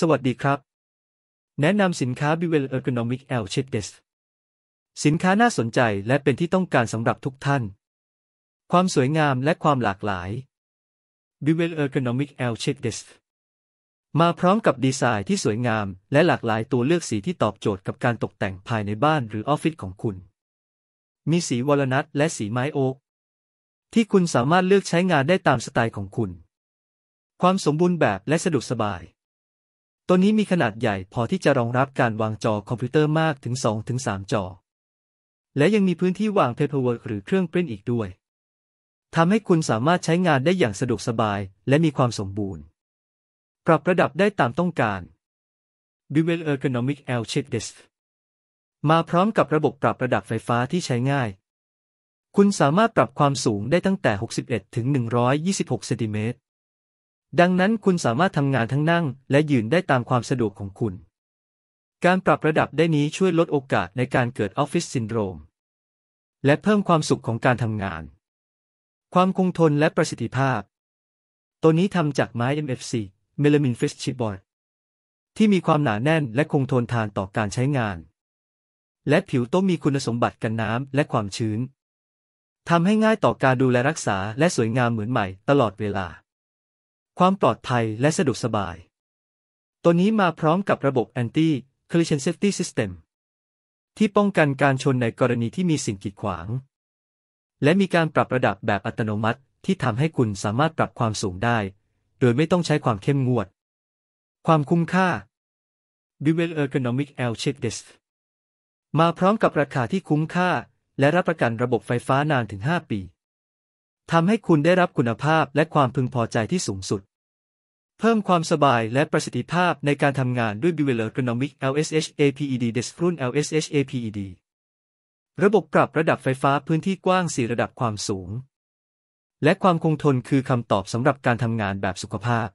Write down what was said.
สวัสดีครับ แนะนำสินค้า b วลเออร์ก o นอมิกแอลเชดเดสินค้าน่าสนใจและเป็นที่ต้องการสำหรับทุกท่าน ความสวยงามและความหลากหลาย b วลเออร์กนอมิก c อลเชดเดสมาพร้อมกับดีไซน์ที่สวยงามและหลากหลายตัวเลือกสีที่ตอบโจทย์กับการตกแต่งภายในบ้านหรือออฟฟิศของคุณ มีสีวอลนัทและสีไม้โอ๊กที่คุณสามารถเลือกใช้งานได้ตามสไตล์ของคุณ ความสมบูรณ์แบบและสะดวกสบายตัวนี้มีขนาดใหญ่พอที่จะรองรับการวางจอคอมพิวเตอร์มากถึง2-3จอ และยังมีพื้นที่วางเพเปอร์เวิร์หรือเครื่องปริ้นอีกด้วย ทำให้คุณสามารถใช้งานได้อย่างสะดวกสบายและมีความสมบูรณ์ ปรับระดับได้ตามต้องการ Dual Ergonomic L c h a p Desk มาพร้อมกับระบบปรับระดับไฟฟ้าที่ใช้ง่าย คุณสามารถปรับความสูงได้ตั้งแต่61ถึง126เซนติเมตรดังนั้นคุณสามารถทำงานทั้งนั่งและยืนได้ตามความสะดวกของคุณ การปรับระดับได้นี้ช่วยลดโอกาสในการเกิดออฟฟิศซินโดรมและเพิ่มความสุขของการทำงาน ความคงทนและประสิทธิภาพ ตัวนี้ทำจากไม้ MFC เมลามินฟิสชิบอ r d ที่มีความหนาแน่นและคงทนทานต่อการใช้งาน และผิวโต๊ะมีคุณสมบัติกันน้ำและความชื้น ทำให้ง่ายต่อการดูแลรักษา และสวยงามเหมือนใหม่ ตลอดเวลาความปลอดภัยและสะดวกสบาย ตัวนี้มาพร้อมกับระบบ anti collision safety system ที่ป้องกันการชนในกรณีที่มีสิ่งกีดขวาง และมีการปรับระดับแบบอัตโนมัติที่ทำให้คุณสามารถปรับความสูงได้ โดยไม่ต้องใช้ความเข้มงวด ความคุ้มค่า Dual Ergonomic L Shape Desk มาพร้อมกับราคาที่คุ้มค่า และรับประกันระบบไฟฟ้านานถึง 5 ปีทำให้คุณได้รับคุณภาพและความพึงพอใจที่สูงสุด เพิ่มความสบายและประสิทธิภาพในการทำงานด้วย b i w e l e r g o n o m i c LSHAPED d e s k r u n LSHAPED ระบบปรับระดับไฟฟ้าพื้นที่กว้าง 4 ระดับความสูง และความคงทนคือคำตอบสำหรับการทำงานแบบสุขภาพ